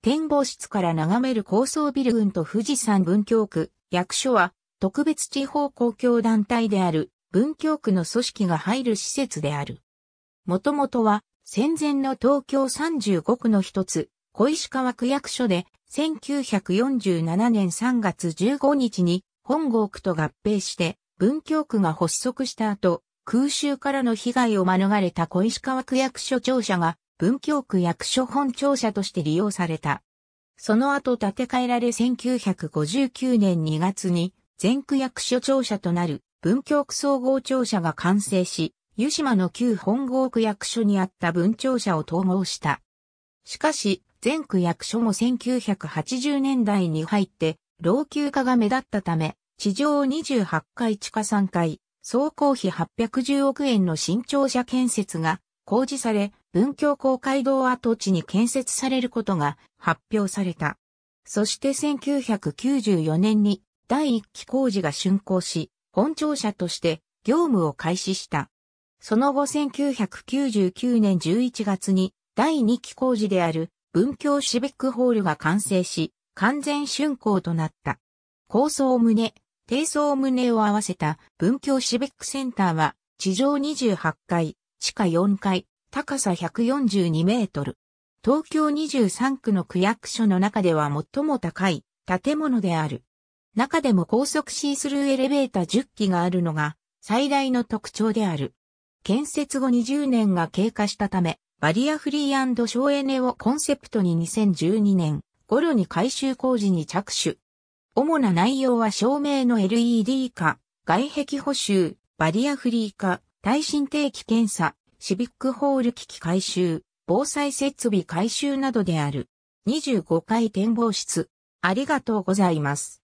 展望室から眺める高層ビル群と富士山文京区、役所は特別地方公共団体である文京区の組織が入る施設である。もともとは戦前の東京35区の一つ、小石川区役所で1947年3月15日に本郷区と合併して文京区が発足した後、空襲からの被害を免れた小石川区役所庁舎が文京区役所本庁舎として利用された。その後建て替えられ1959年2月に全区役所庁舎となる文京区総合庁舎が完成し、湯島の旧本郷区役所にあった文庁舎を統合した。しかし、全区役所も1980年代に入って老朽化が目立ったため、地上28階地下3階、総工費810億円の新庁舎建設が工事され、文京公会堂跡地に建設されることが発表された。そして1994年に第1期工事が竣工し、本庁舎として業務を開始した。その後1999年11月に第2期工事である文京シビックホールが完成し、完全竣工となった。高層棟、低層棟を合わせた文京シビックセンターは地上28階、地下4階、高さ142メートル。東京23区の区役所の中では最も高い建物である。中でも高速シースルーエレベーター10基があるのが最大の特徴である。建設後20年が経過したため、バリアフリー省エネをコンセプトに2012年頃に改修工事に着手。主な内容は照明の LED 化、外壁補修、バリアフリー化、耐震定期検査、シビックホール機器改修、防災設備改修などである。25階展望室。ありがとうございます。